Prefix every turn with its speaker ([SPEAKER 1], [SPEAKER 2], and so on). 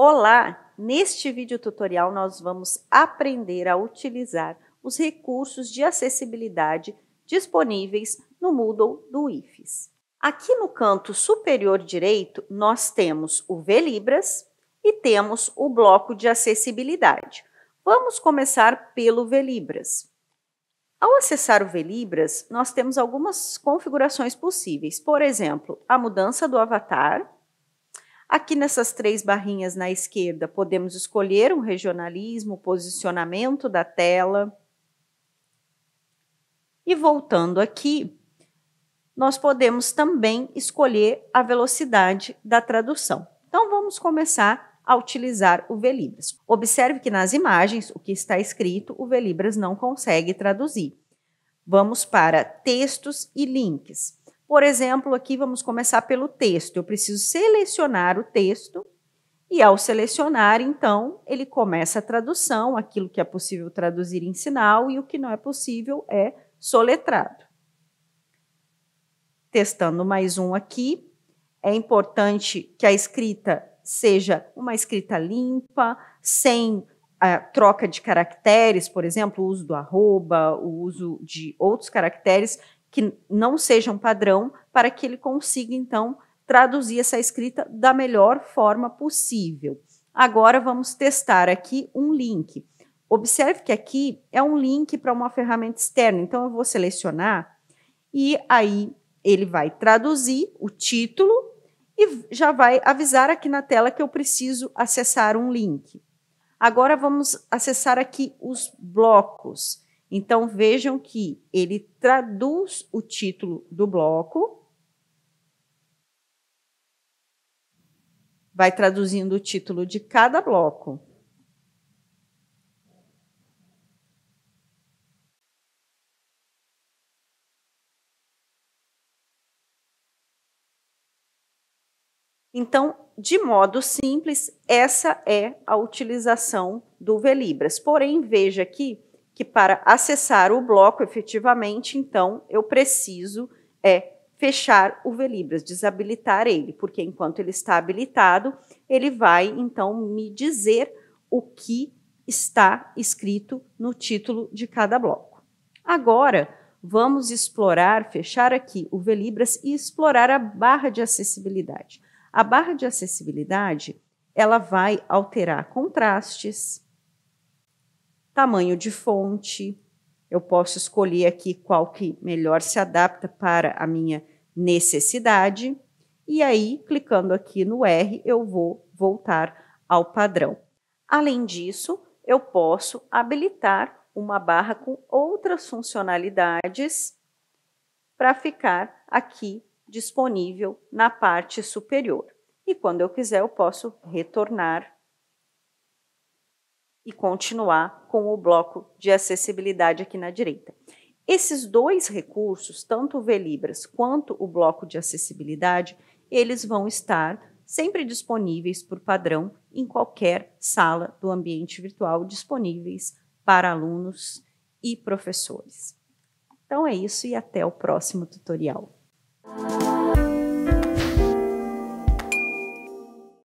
[SPEAKER 1] Olá! Neste vídeo tutorial nós vamos aprender a utilizar os recursos de acessibilidade disponíveis no Moodle do IFES. Aqui no canto superior direito nós temos o VLibras e temos o bloco de acessibilidade. Vamos começar pelo VLibras. Ao acessar o VLibras, nós temos algumas configurações possíveis, por exemplo, a mudança do avatar, Aqui nessas três barrinhas na esquerda, podemos escolher um regionalismo, o posicionamento da tela. E voltando aqui, nós podemos também escolher a velocidade da tradução. Então, vamos começar a utilizar o Velibras. Observe que nas imagens, o que está escrito, o Velibras não consegue traduzir. Vamos para textos e links. Por exemplo, aqui vamos começar pelo texto. Eu preciso selecionar o texto e ao selecionar, então, ele começa a tradução, aquilo que é possível traduzir em sinal e o que não é possível é soletrado. Testando mais um aqui, é importante que a escrita seja uma escrita limpa, sem a ah, troca de caracteres, por exemplo, o uso do arroba, o uso de outros caracteres que não sejam padrão, para que ele consiga, então, traduzir essa escrita da melhor forma possível. Agora vamos testar aqui um link. Observe que aqui é um link para uma ferramenta externa, então eu vou selecionar e aí ele vai traduzir o título e já vai avisar aqui na tela que eu preciso acessar um link. Agora vamos acessar aqui os blocos. Então vejam que ele traduz o título do bloco, vai traduzindo o título de cada bloco. Então, de modo simples, essa é a utilização do Velibras. Porém, veja aqui que para acessar o bloco efetivamente, então, eu preciso é fechar o Velibras, desabilitar ele, porque enquanto ele está habilitado, ele vai então me dizer o que está escrito no título de cada bloco. Agora, vamos explorar, fechar aqui o Velibras e explorar a barra de acessibilidade. A barra de acessibilidade, ela vai alterar contrastes, tamanho de fonte. Eu posso escolher aqui qual que melhor se adapta para a minha necessidade. E aí, clicando aqui no R, eu vou voltar ao padrão. Além disso, eu posso habilitar uma barra com outras funcionalidades para ficar aqui disponível na parte superior. E quando eu quiser, eu posso retornar e continuar com o bloco de acessibilidade aqui na direita. Esses dois recursos, tanto o VLibras quanto o bloco de acessibilidade, eles vão estar sempre disponíveis por padrão em qualquer sala do ambiente virtual, disponíveis para alunos e professores. Então é isso e até o próximo tutorial.